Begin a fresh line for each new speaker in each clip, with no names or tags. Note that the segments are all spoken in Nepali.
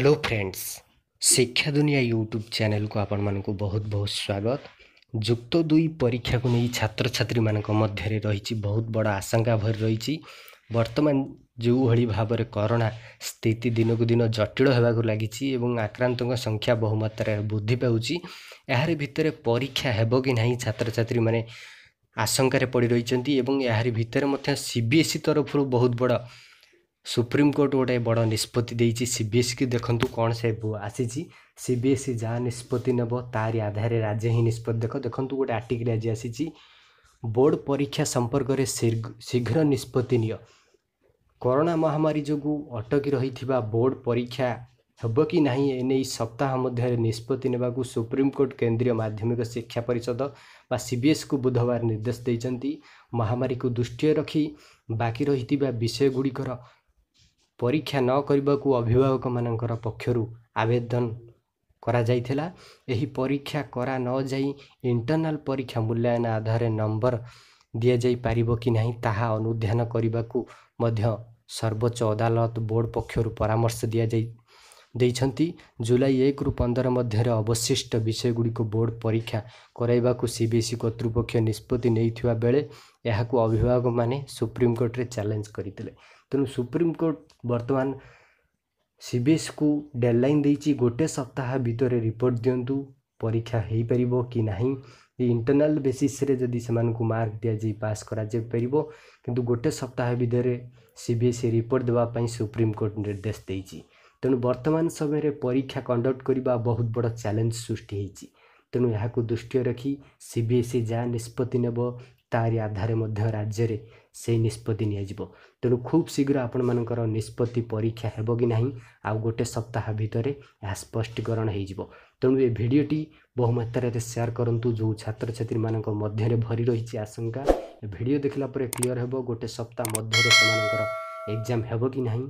हेलो फ्रेंड्स शिक्षा दुनिया यूट्यूब चैनल को आपण मानक बहुत बहुत स्वागत ଯୁକ୍ତ ଦୁଇ ପରୀକ୍ଷାକୁ ନେଇ ଛାତ୍ରଛାତ୍ରୀମାନଙ୍କ ମଧ୍ୟରେ ରହିଛି ବହୁତ ବଡ଼ ଆଶଙ୍କା ଭରି ରହିଛି ବର୍ତ୍ତମାନ ଯେଉଁଭଳି ଭାବରେ କରୋନା ସ୍ଥିତି ଦିନକୁ ଦିନ ଜଟିଳ ହେବାକୁ ଲାଗିଛି ଏବଂ ଆକ୍ରାନ୍ତଙ୍କ ସଂଖ୍ୟା ବହୁମାତ୍ରାରେ ବୃଦ୍ଧି ପାଉଛି ଏହାରି ଭିତରେ ପରୀକ୍ଷା ହେବ କି ନାହିଁ ଛାତ୍ରଛାତ୍ରୀମାନେ ଆଶଙ୍କାରେ ପଡ଼ି ରହିଛନ୍ତି ଏବଂ ଏହାରି ଭିତରେ ମଧ୍ୟ ସି ବି ଏସ୍ ଇ ତରଫରୁ ବହୁତ ବଡ଼ सुप्रिमकोर्ट गोटे बड निष्पत्ति दिए सिबिएस कि देख्नु कन सब आसि सिबिएस जहाँ निष्पत्ति नबे तारि आधार राज्य हिँड निष्पत्ति देख्नु गए आटिक आज आसि बोर्ड परीक्षा सम्पर्क शीघ्र निष्पत्ति निय कोरोना महामारी अटकी अटकिरहेको बोर्ड परीक्षा हे कि नै सप्ताह मध्य निष्पत्ति नै सुप्रिमकोर्ट केन्द्रीय माध्यमिक शिक्षा परिषद बा सिबिएस कु बुधबार निर्देश महामारी दृष्टि रखी बाकी रह विषय गुडिकर ପରୀକ୍ଷା ନ କରିବାକୁ ଅଭିଭାବକମାନଙ୍କର ପକ୍ଷରୁ ଆବେଦନ କରାଯାଇଥିଲା ଏହି ପରୀକ୍ଷା କରା ନଯାଇ ଇଣ୍ଟରନାଲ୍ ପରୀକ୍ଷା ମୂଲ୍ୟାୟନ ଆଧାରରେ ନମ୍ବର ଦିଆଯାଇପାରିବ କି ନାହିଁ ତାହା ଅନୁଧ୍ୟାନ କରିବାକୁ ମଧ୍ୟ ସର୍ବୋଚ୍ଚ ଅଦାଲତ ବୋର୍ଡ଼ ପକ୍ଷରୁ ପରାମର୍ଶ ଦିଆଯାଇ ଦେଇଛନ୍ତି ଜୁଲାଇ ଏକରୁ ପନ୍ଦର ମଧ୍ୟରେ ଅବଶିଷ୍ଟ ବିଷୟଗୁଡ଼ିକୁ ବୋର୍ଡ଼ ପରୀକ୍ଷା କରାଇବାକୁ ସି ବି ଏସ୍ ସିବିଏସ୍ଇ କର୍ତ୍ତୃପକ୍ଷ ନିଷ୍ପତ୍ତି ନେଇଥିବା ବେଳେ ଏହାକୁ ଅଭିଭାବକମାନେ ସୁପ୍ରିମକୋର୍ଟରେ ଚ୍ୟାଲେଞ୍ଜ କରିଥିଲେ ତେଣୁ ସୁପ୍ରିମକୋର୍ଟ ବର୍ତ୍ତମାନ ସି ବି ଏସ୍ ସିବିଏସ୍କୁ ଡେଡ଼୍ଲାଇନ୍ ଦେଇଛି ଗୋଟେ ସପ୍ତାହ ଭିତରେ ରିପୋର୍ଟ ଦିଅନ୍ତୁ ପରୀକ୍ଷା ହୋଇପାରିବ କି ନାହିଁ ଇଣ୍ଟରନାଲ୍ ବେସିସ୍ରେ ଯଦି ସେମାନଙ୍କୁ ମାର୍କ ଦିଆଯାଇ ପାସ୍ କରାଯାଇପାରିବ କିନ୍ତୁ ଗୋଟେ ସପ୍ତାହ ଭିତରେ C B S CBSE report ଦେବା ପାଇଁ ସୁପ୍ରିମକୋର୍ଟ ନିର୍ଦ୍ଦେଶ ଦେଇଛି ᱛᱮᱱᱩ বৰ্তমান সময়ৰে পৰীক্ষা কণ্ডাক্ট কৰিবাত বহুত বড় চেলেন্জ সৃষ্টি হৈছে তেনু ইয়াକୁ দৃষ্টি ৰাখি CBSE যি নিস্পত্তি নৱ তাৰি আধাৰৰে মধ্য ৰাজ্যৰে সেই নিস্পত্তি নিয়াজিব তেনু খুব শীঘ্ৰে আপোন মানকৰ নিস্পত্তি পৰীক্ষা হ'ব কি নাই আৰু গোটেই সপ্তাহৰ ভিতৰে এই স্পষ্টকৰণ হৈ যাব তেনু এই ভিডিঅ'টি বহুমত্ৰে শেয়ার কৰন্তু যো ছাত্র ছাত্ৰী মানকৰ মধ্যৰে ভৰি ৰৈছে আশংকা এই ভিডিঅ' দেখিলা পাৰে ক্লিয়ৰ হ'ব গোটেই সপ্তাহৰ মধ্যৰে সমানকৰ এগজাম হ'ব কি নাই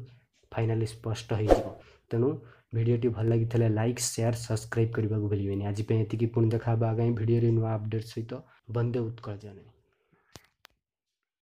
ଫାଇନାଲି ସ୍ପଷ୍ଟ ହୋଇଯିବ ତେଣୁ ଭିଡ଼ିଓଟି ଭଲ ଲାଗିଥିଲେ ଲାଇକ୍ ସେୟାର ସବସ୍କ୍ରାଇବ୍ କରିବାକୁ ଭୁଲିବେନି ଆଜି ପାଇଁ ଏତିକି ପୁଣି ଦେଖା ହେବା ଆଗାମୀ ଭିଡ଼ିଓରେ ନୂଆ ଅପଡ଼େଟ୍ ସହିତ ବନ୍ଦେ ଉତ୍କଳ ଜନନୀ